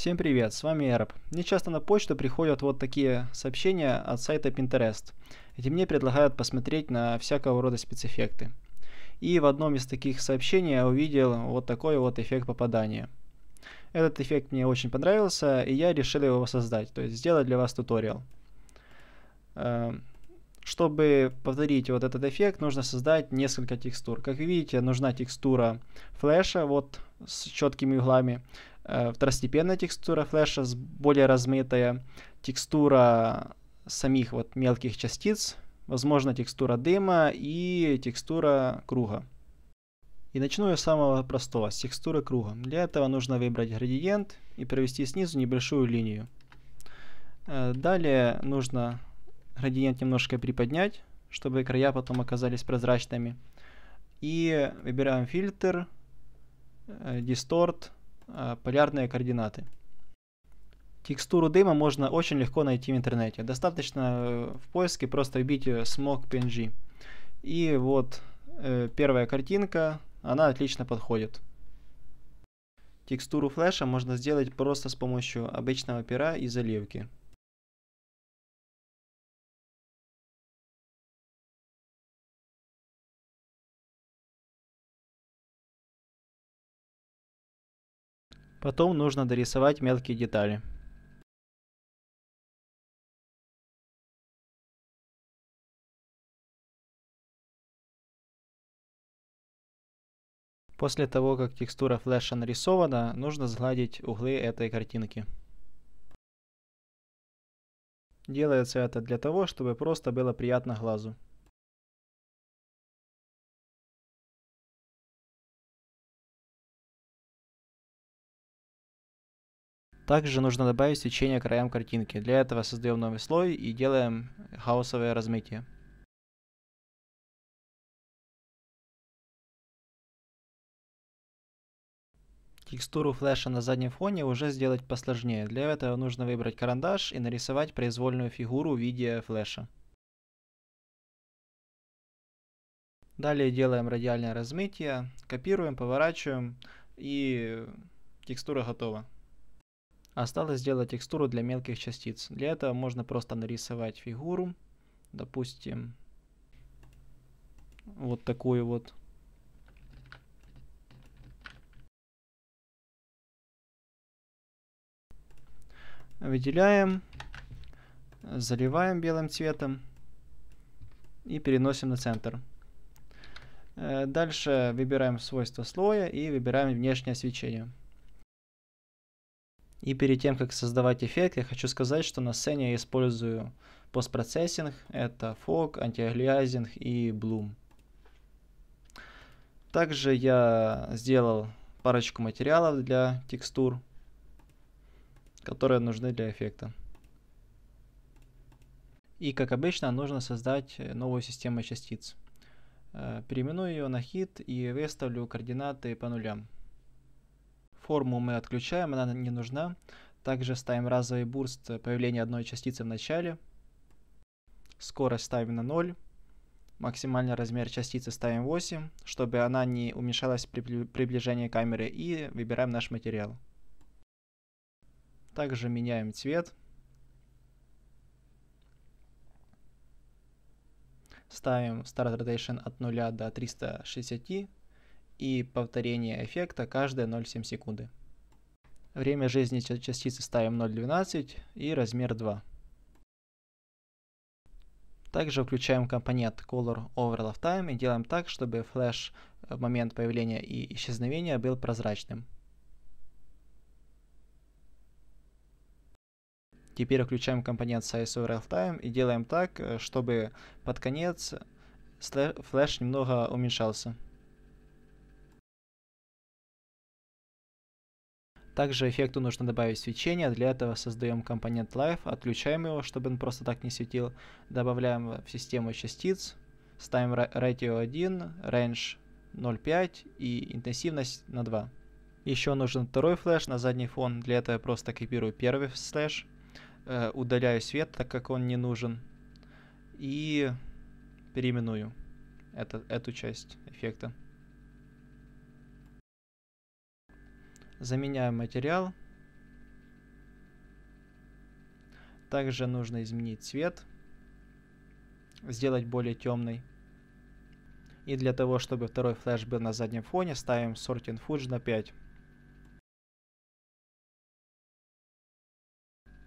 Всем привет, с вами Эрб. Мне часто на почту приходят вот такие сообщения от сайта Pinterest, где мне предлагают посмотреть на всякого рода спецэффекты. И в одном из таких сообщений я увидел вот такой вот эффект попадания. Этот эффект мне очень понравился, и я решил его создать, то есть сделать для вас туториал. Эм, чтобы повторить вот этот эффект, нужно создать несколько текстур. Как вы видите, нужна текстура флеша, вот с четкими углами. Э, второстепенная текстура флеша, более размытая текстура самих вот мелких частиц, возможно текстура дыма и текстура круга. И начну я с самого простого, с текстуры круга. Для этого нужно выбрать градиент и провести снизу небольшую линию. Э, далее нужно градиент немножко приподнять, чтобы края потом оказались прозрачными. И выбираем фильтр, distort, э, э, полярные координаты. Текстуру дыма можно очень легко найти в интернете. Достаточно э, в поиске просто вбить смог PNG. И вот первая картинка, она отлично подходит. Текстуру флеша можно сделать просто с помощью обычного пера и заливки. Потом нужно дорисовать мелкие детали. После того, как текстура флеша нарисована, нужно сгладить углы этой картинки. Делается это для того, чтобы просто было приятно глазу. Также нужно добавить свечение к краям картинки. Для этого создаем новый слой и делаем хаосовое размытие. Текстуру флеша на заднем фоне уже сделать посложнее. Для этого нужно выбрать карандаш и нарисовать произвольную фигуру в виде флеша. Далее делаем радиальное размытие, копируем, поворачиваем и текстура готова. Осталось сделать текстуру для мелких частиц. Для этого можно просто нарисовать фигуру, допустим, вот такую вот. Выделяем, заливаем белым цветом и переносим на центр. Э, дальше выбираем свойства слоя и выбираем внешнее освещение. И перед тем, как создавать эффект, я хочу сказать, что на сцене я использую постпроцессинг, это фок, антиалиазинг и bloom. Также я сделал парочку материалов для текстур, которые нужны для эффекта. И как обычно, нужно создать новую систему частиц. Э, переименую ее на хит и выставлю координаты по нулям. Форму мы отключаем, она не нужна. Также ставим разовый бурст появления одной частицы в начале. Скорость ставим на 0. Максимальный размер частицы ставим 8, чтобы она не уменьшалась при приближении камеры. И выбираем наш материал. Также меняем цвет. Ставим Start Rotation от 0 до 360 и повторение эффекта каждые 0,7 секунды. Время жизни частицы ставим 0,12 и размер 2. Также включаем компонент Color Over Lifetime и делаем так, чтобы флеш в э, момент появления и исчезновения был прозрачным. Теперь включаем компонент Size Over Lifetime и делаем так, э, чтобы под конец флеш немного уменьшался. Также эффекту нужно добавить свечение, для этого создаем компонент Life, отключаем его, чтобы он просто так не светил, добавляем в систему частиц, ставим ratio 1, range 0.5 и интенсивность на 2. Еще нужен второй флеш на задний фон, для этого я просто копирую первый флеш, э, удаляю свет, так как он не нужен, и переименую это, эту часть эффекта. заменяем материал. Также нужно изменить цвет. Сделать более темный. И для того, чтобы второй флеш был на заднем фоне, ставим Sorting Fudge на 5.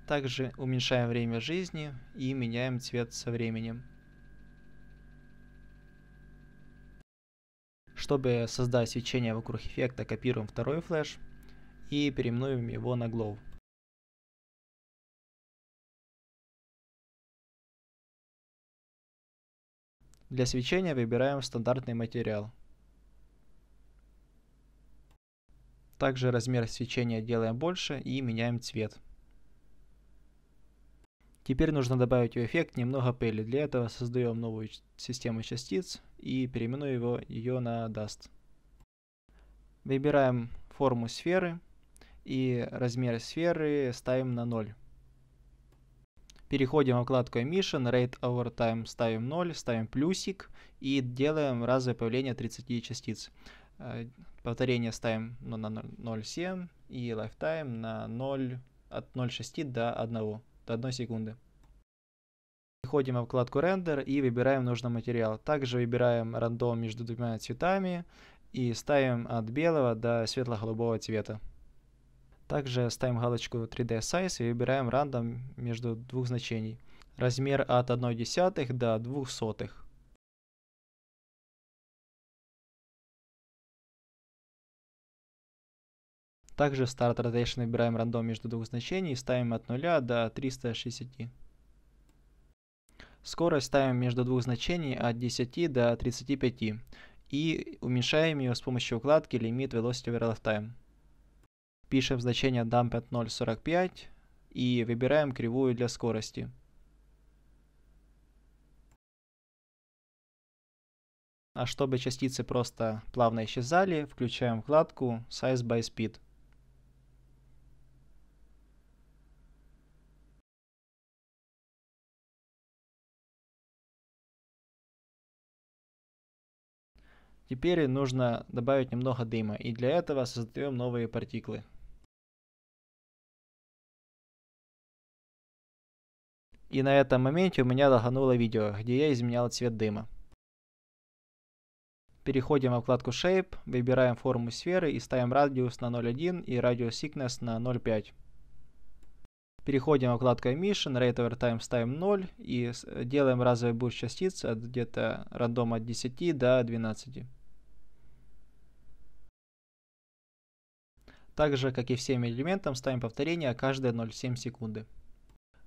Также уменьшаем время жизни и меняем цвет со временем. Чтобы создать свечение вокруг эффекта, копируем второй флеш и переименуем его на Glow. Для свечения выбираем стандартный материал. Также размер свечения делаем больше и меняем цвет. Теперь нужно добавить в эффект немного пыли. Для этого создаем новую систему частиц и переименую его, ее на Dust. Выбираем форму сферы и размер сферы ставим на 0. Переходим во вкладку Emission, Rate Over Time ставим 0, ставим плюсик и делаем разовое появление 30 частиц. Э, повторение ставим ну, на 0,7 и Lifetime на 0, от 0,6 до 1, до 1 секунды. Переходим во вкладку Render и выбираем нужный материал. Также выбираем рандом между двумя цветами и ставим от белого до светло-голубого цвета. Также ставим галочку 3D Size и выбираем рандом между двух значений. Размер от десятых до сотых Также Start Rotation выбираем рандом между двух значений и ставим от 0 до 360. Скорость ставим между двух значений от 10 до 35 и уменьшаем ее с помощью вкладки Limit Velocity Overall Time пишем значение dump 0.45 и выбираем кривую для скорости. А чтобы частицы просто плавно исчезали, включаем вкладку Size by Speed. Теперь нужно добавить немного дыма, и для этого создаем новые партиклы. И на этом моменте у меня лагануло видео, где я изменял цвет дыма. Переходим во вкладку Shape, выбираем форму сферы и ставим радиус на 0.1 и радиус thickness на 0.5. Переходим во вкладку Emission, Rate Over Time ставим 0 и делаем разовый бурст частиц от где-то рандом от 10 до 12. Также, как и всем элементам, ставим повторение каждые 0,7 секунды.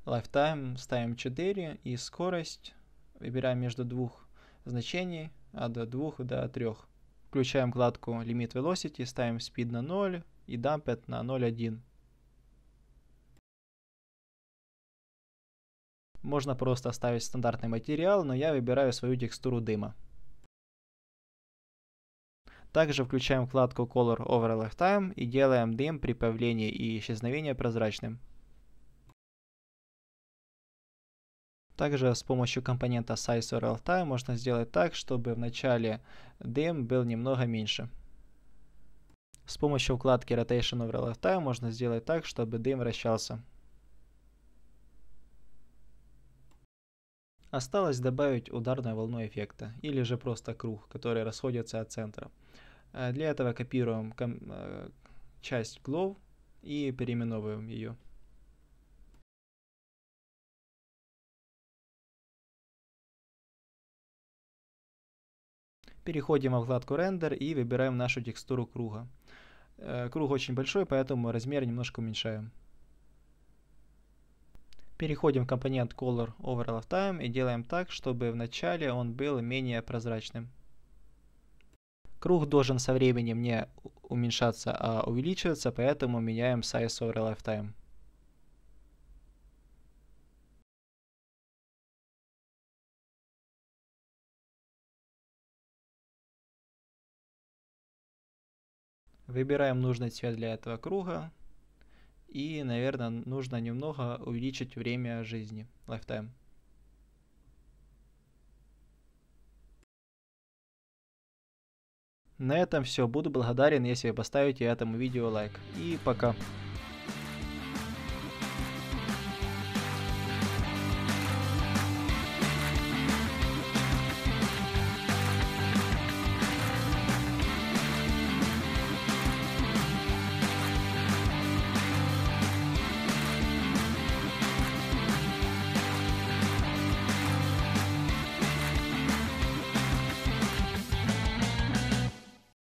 Lifetime ставим 4 и скорость выбираем между двух значений, а до 2 до 3. Включаем вкладку Limit Velocity, ставим Speed на 0 и Dumped на 0.1. Можно просто оставить стандартный материал, но я выбираю свою текстуру дыма. Также включаем вкладку Color over Lifetime и делаем дым при появлении и исчезновении прозрачным. Также с помощью компонента size RLTime можно сделать так, чтобы в начале дым был немного меньше. С помощью вкладки Rotation over Lifetime можно сделать так, чтобы дым вращался. Осталось добавить ударную волну эффекта, или же просто круг, который расходится от центра. Э, для этого копируем э, часть Glow и переименовываем ее. Переходим во вкладку Render и выбираем нашу текстуру круга. Э, круг очень большой, поэтому размер немножко уменьшаем. Переходим в компонент Color Overall of Time и делаем так, чтобы в начале он был менее прозрачным. Круг должен со временем не уменьшаться, а увеличиваться, поэтому меняем Size Overall of Time. Выбираем нужный цвет для этого круга. И, наверное, нужно немного увеличить время жизни, lifetime. На этом все. Буду благодарен, если вы поставите этому видео лайк. И пока.